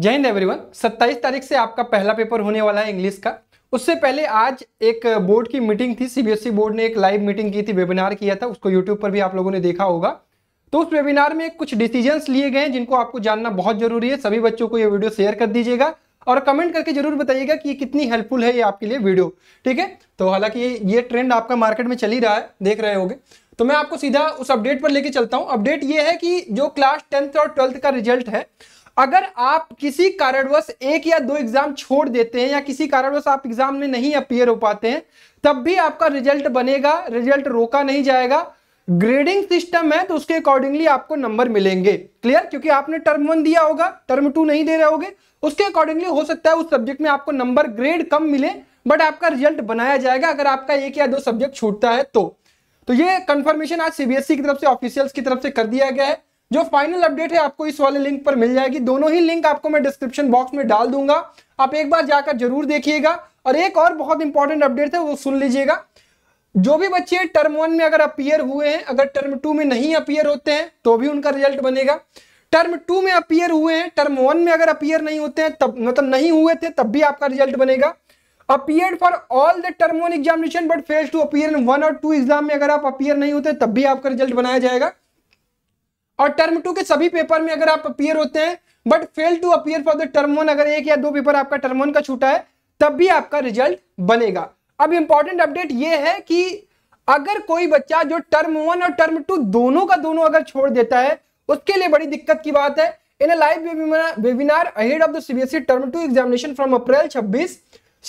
जय हिंद एवरीवन 27 तारीख से आपका पहला पेपर होने वाला है इंग्लिश का उससे पहले आज एक बोर्ड की मीटिंग थी सीबीएसई बोर्ड e ने एक लाइव मीटिंग की थी वेबिनार किया था उसको यूट्यूब पर भी आप लोगों ने देखा होगा तो उस वेबिनार में कुछ डिसीजंस लिए गए जिनको आपको जानना बहुत जरूरी है सभी बच्चों को ये वीडियो शेयर कर दीजिएगा और कमेंट करके जरूर बताइएगा कि ये कितनी हेल्पफुल है ये आपके लिए वीडियो ठीक है तो हालांकि ये ये ट्रेंड आपका मार्केट में चल ही रहा है देख रहे होंगे तो मैं आपको सीधा उस अपडेट पर लेके चलता हूँ अपडेट ये है कि जो क्लास टेंथ और ट्वेल्थ का रिजल्ट है अगर आप किसी कारणवश एक या दो एग्जाम छोड़ देते हैं या किसी कारणवश आप एग्जाम में नहीं अपियर हो पाते हैं तब भी आपका रिजल्ट बनेगा रिजल्ट रोका नहीं जाएगा ग्रेडिंग सिस्टम है तो उसके अकॉर्डिंगली आपको नंबर मिलेंगे क्लियर क्योंकि आपने टर्म वन दिया होगा टर्म टू नहीं दे रहे होगे उसके अकॉर्डिंगली हो सकता है उस सब्जेक्ट में आपको नंबर ग्रेड कम मिले बट आपका रिजल्ट बनाया जाएगा अगर आपका एक या दो सब्जेक्ट छूटता है तो तो ये कंफर्मेशन आज सीबीएसई e की तरफ से ऑफिशियल्स की तरफ से कर दिया गया है जो फाइनल अपडेट है आपको इस वाले लिंक पर मिल जाएगी दोनों ही लिंक आपको मैं डिस्क्रिप्शन बॉक्स में डाल दूंगा आप एक बार जाकर जरूर देखिएगा और एक और बहुत इंपॉर्टेंट अपडेट है वो सुन लीजिएगा जो भी बच्चे टर्म वन में अगर अपियर हुए हैं अगर टर्म टू में नहीं अपियर होते हैं तो भी उनका रिजल्ट बनेगा टर्म टू में अपियर हुए हैं टर्म वन में अगर अपियर नहीं होते हैं तब मतलब नहीं हुए थे तब भी आपका रिजल्ट बनेगा appear for all the term one examination but fails to appear in one और टू एग्जाम में अगर आप अपियर नहीं होते तब भी आपका रिजल्ट बनाया जाएगा और टर्म टू के सभी पेपर में अगर आप अपियर होते हैं but fail to appear for the term one अगर एक या दो पेपर आपका टर्म वन का छूटा है तब भी आपका रिजल्ट बनेगा अब इंपॉर्टेंट अपडेट ये है कि अगर कोई बच्चा जो टर्म वन और टर्म टू दोनों का दोनों अगर छोड़ देता है उसके लिए बड़ी दिक्कत की बात है in live webinar ahead of the CBSE term two examination from April 26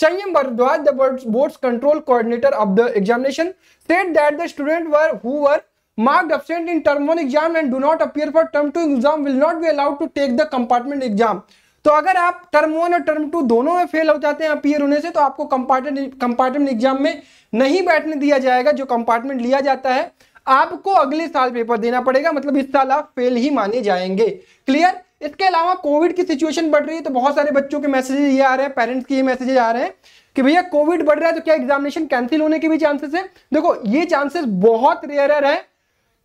Sanyam Bhardwaj the board's control coordinator of the examination said that the student were who were marked absent in term 1 exam and do not appear for term 2 exam will not be allowed to take the compartment exam तो अगर आप term one और term two दोनों में fail हो जाते हैं appear होने से तो आपको कंपार्टमेंट कंपार्टमेंट एग्जाम में नहीं बैठने दिया जाएगा जो कंपार्टमेंट लिया जाता है आपको अगले साल पेपर देना पड़ेगा मतलब इस साल आप फेल ही माने जाएंगे क्लियर इसके अलावा कोविड की सिचुएशन बढ़ रही है तो बहुत सारे बच्चों के मैसेज ये आ रहे हैं पेरेंट्स के ये मैसेजेज आ रहे हैं कि भैया कोविड बढ़ रहा है तो क्या एग्जामिनेशन कैंसिल होने के भी चांसेस है देखो ये चांसेस बहुत रेयर है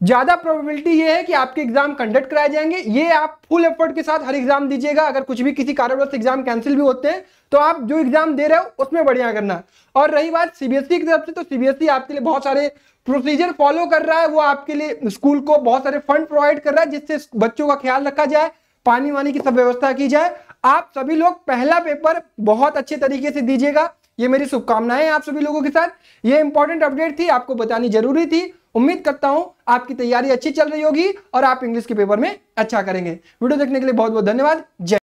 ज़्यादा प्रोबेबिलिटी ये है कि आपके एग्जाम कंडक्ट कराए जाएंगे ये आप फुल एफर्ट के साथ हर एग्जाम दीजिएगा अगर कुछ भी किसी कारणवश एग्जाम कैंसिल भी होते हैं तो आप जो एग्जाम दे रहे हो उसमें बढ़िया करना और रही बात सीबीएसई की तरफ से तो सीबीएसई आपके लिए बहुत सारे प्रोसीजर फॉलो कर रहा है वो आपके लिए स्कूल को बहुत सारे फंड प्रोवाइड कर रहा है जिससे बच्चों का ख्याल रखा जाए पानी वानी की सब व्यवस्था की जाए आप सभी लोग पहला पेपर बहुत अच्छे तरीके से दीजिएगा ये मेरी शुभकामनाएं आप सभी लोगों के साथ ये इंपॉर्टेंट अपडेट थी आपको बतानी जरूरी थी उम्मीद करता हूं आपकी तैयारी अच्छी चल रही होगी और आप इंग्लिश के पेपर में अच्छा करेंगे वीडियो देखने के लिए बहुत बहुत धन्यवाद जय